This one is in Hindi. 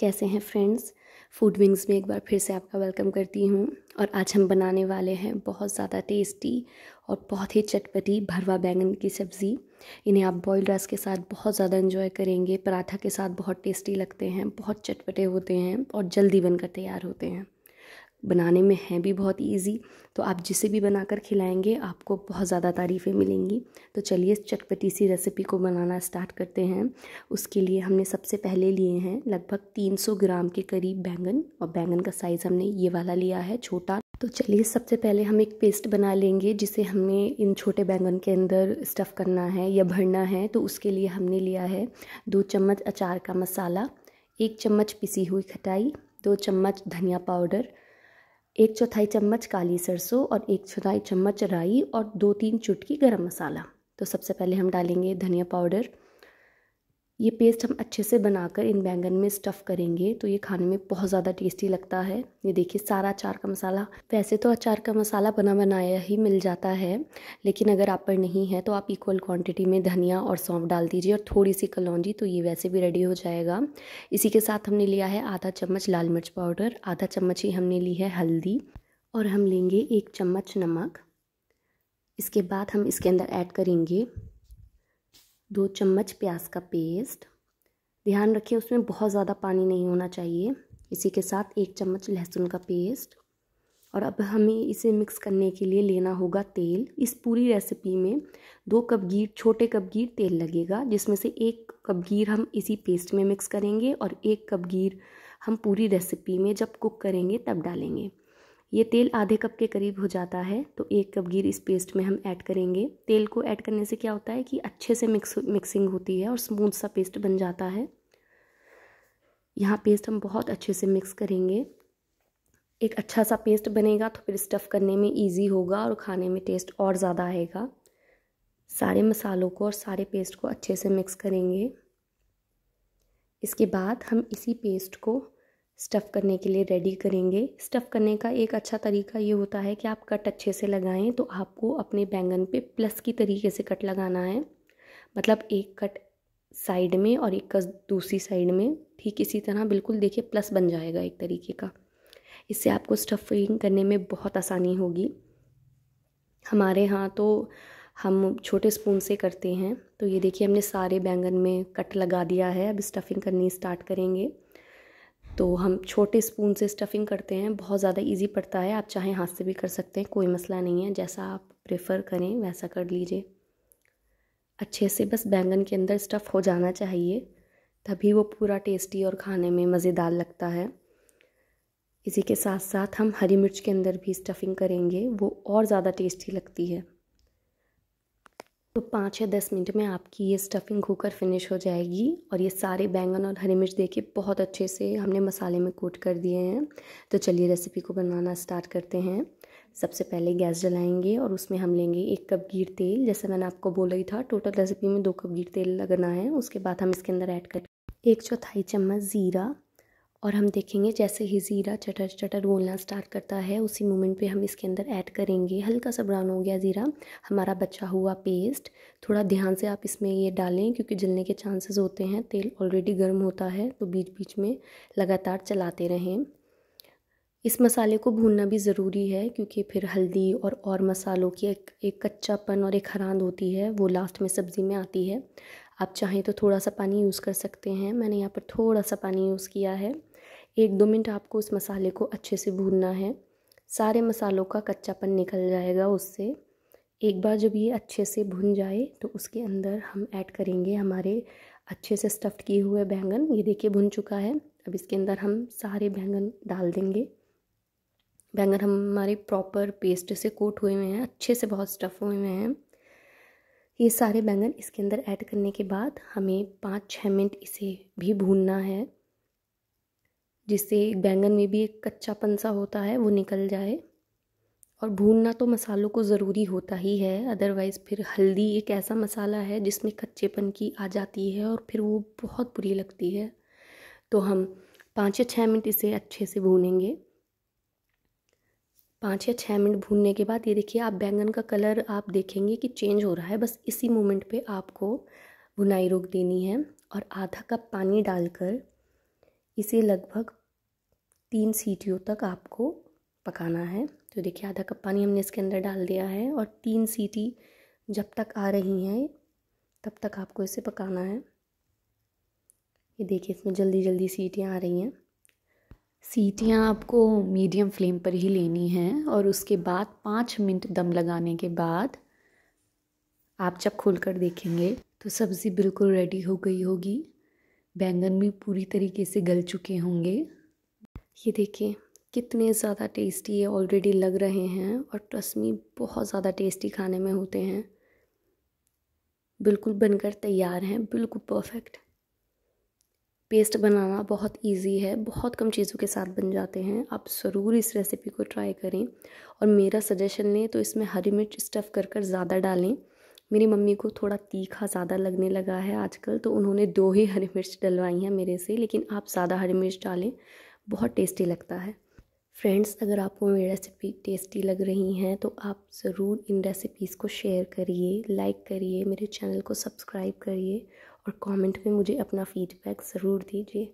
कैसे हैं फ्रेंड्स फूड विंग्स में एक बार फिर से आपका वेलकम करती हूँ और आज हम बनाने वाले हैं बहुत ज़्यादा टेस्टी और बहुत ही चटपटी भरवा बैंगन की सब्ज़ी इन्हें आप बॉयल्ड राइस के साथ बहुत ज़्यादा इन्जॉय करेंगे पराठा के साथ बहुत टेस्टी लगते हैं बहुत चटपटे होते हैं और जल्दी बनकर तैयार होते हैं बनाने में है भी बहुत ईजी तो आप जिसे भी बनाकर खिलाएंगे आपको बहुत ज़्यादा तारीफ़ें मिलेंगी तो चलिए चटपटी सी रेसिपी को बनाना स्टार्ट करते हैं उसके लिए हमने सबसे पहले लिए हैं लगभग 300 ग्राम के करीब बैंगन और बैंगन का साइज़ हमने ये वाला लिया है छोटा तो चलिए सबसे पहले हम एक पेस्ट बना लेंगे जिसे हमें इन छोटे बैंगन के अंदर स्टफ़ करना है या भरना है तो उसके लिए हमने लिया है दो चम्मच अचार का मसाला एक चम्मच पिसी हुई खटाई दो चम्मच धनिया पाउडर एक चौथाई चम्मच काली सरसों और एक चौथाई चम्मच राई और दो तीन चुटकी गरम मसाला तो सबसे पहले हम डालेंगे धनिया पाउडर ये पेस्ट हम अच्छे से बनाकर इन बैंगन में स्टफ़ करेंगे तो ये खाने में बहुत ज़्यादा टेस्टी लगता है ये देखिए सारा अचार का मसाला वैसे तो अचार का मसाला बना बनाया ही मिल जाता है लेकिन अगर आप पर नहीं है तो आप इक्वल क्वांटिटी में धनिया और सौंफ डाल दीजिए और थोड़ी सी कलौजी तो ये वैसे भी रेडी हो जाएगा इसी के साथ हमने लिया है आधा चम्मच लाल मिर्च पाउडर आधा चम्मच ही हमने ली है हल्दी और हम लेंगे एक चम्मच नमक इसके बाद हम इसके अंदर ऐड करेंगे दो चम्मच प्याज का पेस्ट ध्यान रखिए उसमें बहुत ज़्यादा पानी नहीं होना चाहिए इसी के साथ एक चम्मच लहसुन का पेस्ट और अब हमें इसे मिक्स करने के लिए लेना होगा तेल इस पूरी रेसिपी में दो कप गीर छोटे कप गीर तेल लगेगा जिसमें से एक कप गीर हम इसी पेस्ट में मिक्स करेंगे और एक कप गीर हम पूरी रेसिपी में जब कुक करेंगे तब डालेंगे ये तेल आधे कप के करीब हो जाता है तो एक कप घी इस पेस्ट में हम ऐड करेंगे तेल को ऐड करने से क्या होता है कि अच्छे से मिक्स मिक्सिंग होती है और स्मूथ सा पेस्ट बन जाता है यहाँ पेस्ट हम बहुत अच्छे से मिक्स करेंगे एक अच्छा सा पेस्ट बनेगा तो फिर स्टफ़ करने में ईजी होगा और खाने में टेस्ट और ज़्यादा आएगा सारे मसालों को और सारे पेस्ट को अच्छे से मिक्स करेंगे इसके बाद हम इसी पेस्ट को स्टफ़ करने के लिए रेडी करेंगे स्टफ़ करने का एक अच्छा तरीका ये होता है कि आप कट अच्छे से लगाएं तो आपको अपने बैंगन पे प्लस की तरीके से कट लगाना है मतलब एक कट साइड में और एक कस दूसरी साइड में ठीक इसी तरह बिल्कुल देखिए प्लस बन जाएगा एक तरीके का इससे आपको स्टफिंग करने में बहुत आसानी होगी हमारे यहाँ तो हम छोटे स्पून से करते हैं तो ये देखिए हमने सारे बैंगन में कट लगा दिया है अब स्टफिंग करनी स्टार्ट करेंगे तो हम छोटे स्पून से स्टफ़िंग करते हैं बहुत ज़्यादा इजी पड़ता है आप चाहें हाथ से भी कर सकते हैं कोई मसला नहीं है जैसा आप प्रेफर करें वैसा कर लीजिए अच्छे से बस बैंगन के अंदर स्टफ़ हो जाना चाहिए तभी वो पूरा टेस्टी और खाने में मज़ेदार लगता है इसी के साथ साथ हम हरी मिर्च के अंदर भी स्टफ़िंग करेंगे वो और ज़्यादा टेस्टी लगती है तो पाँच या दस मिनट में आपकी ये स्टफिंग होकर फिनिश हो जाएगी और ये सारे बैंगन और हरी मिर्च देखिए बहुत अच्छे से हमने मसाले में कोट कर दिए हैं तो चलिए रेसिपी को बनवाना स्टार्ट करते हैं सबसे पहले गैस जलाएंगे और उसमें हम लेंगे एक कप गिर तेल जैसे मैंने आपको बोला ही था टोटल रेसिपी में दो कप गिर तेल लगना है उसके बाद हम इसके अंदर ऐड कर एक चौथाई चम्मच ज़ीरा और हम देखेंगे जैसे ही ज़ीरा चटर चटर बोलना स्टार्ट करता है उसी मोमेंट पे हम इसके अंदर ऐड करेंगे हल्का सा ब्राउन हो गया ज़ीरा हमारा बचा हुआ पेस्ट थोड़ा ध्यान से आप इसमें ये डालें क्योंकि जलने के चांसेस होते हैं तेल ऑलरेडी गर्म होता है तो बीच बीच में लगातार चलाते रहें इस मसाले को भूनना भी ज़रूरी है क्योंकि फिर हल्दी और और मसालों की एक, एक कच्चापन और एक हरांद होती है वो लास्ट में सब्ज़ी में आती है आप चाहें तो थोड़ा सा पानी यूज़ कर सकते हैं मैंने यहाँ पर थोड़ा सा पानी यूज़ किया है एक दो मिनट आपको उस मसाले को अच्छे से भूनना है सारे मसालों का कच्चापन निकल जाएगा उससे एक बार जब ये अच्छे से भुन जाए तो उसके अंदर हम ऐड करेंगे हमारे अच्छे से स्टफ़्ड किए हुए बैंगन ये देखिए भुन चुका है अब इसके अंदर हम सारे बैंगन डाल देंगे बैंगन हमारे प्रॉपर पेस्ट से कोट हुए हुए हैं अच्छे से बहुत स्टफ़ हुए हुए हैं ये सारे बैंगन इसके अंदर ऐड करने के बाद हमें पाँच छः मिनट इसे भी भूनना है जिससे बैंगन में भी एक कच्चापन सा होता है वो निकल जाए और भूनना तो मसालों को ज़रूरी होता ही है अदरवाइज़ फिर हल्दी एक ऐसा मसाला है जिसमें कच्चेपन की आ जाती है और फिर वो बहुत बुरी लगती है तो हम पाँच या छः मिनट इसे अच्छे से भूनेंगे पाँच या छः मिनट भूनने के बाद ये देखिए आप बैंगन का कलर आप देखेंगे कि चेंज हो रहा है बस इसी मोमेंट पे आपको भुनाई रोक देनी है और आधा कप पानी डालकर इसे लगभग तीन सीटियों तक आपको पकाना है तो देखिए आधा कप पानी हमने इसके अंदर डाल दिया है और तीन सीटी जब तक आ रही हैं तब तक आपको इसे पकाना है ये देखिए इसमें जल्दी जल्दी सीटियाँ आ रही हैं सीटियाँ आपको मीडियम फ्लेम पर ही लेनी हैं और उसके बाद पाँच मिनट दम लगाने के बाद आप जब खोल कर देखेंगे तो सब्ज़ी बिल्कुल रेडी हो गई होगी बैंगन भी पूरी तरीके से गल चुके होंगे ये देखिए कितने ज़्यादा टेस्टी ये ऑलरेडी लग रहे हैं और ट्रस्मी बहुत ज़्यादा टेस्टी खाने में होते हैं बिल्कुल बनकर तैयार हैं बिल्कुल परफेक्ट पेस्ट बनाना बहुत इजी है बहुत कम चीज़ों के साथ बन जाते हैं आप ज़रूर इस रेसिपी को ट्राई करें और मेरा सजेशन लें तो इसमें हरी मिर्च स्टफ़ कर कर ज़्यादा डालें मेरी मम्मी को थोड़ा तीखा ज़्यादा लगने लगा है आजकल तो उन्होंने दो ही हरी मिर्च डलवाई हैं मेरे से लेकिन आप ज़्यादा हरी मिर्च डालें बहुत टेस्टी लगता है फ्रेंड्स अगर आपको मेरी रेसिपी टेस्टी लग रही हैं तो आप ज़रूर इन रेसिपीज़ को शेयर करिए लाइक करिए मेरे चैनल को सब्सक्राइब करिए और कमेंट में मुझे अपना फ़ीडबैक ज़रूर दीजिए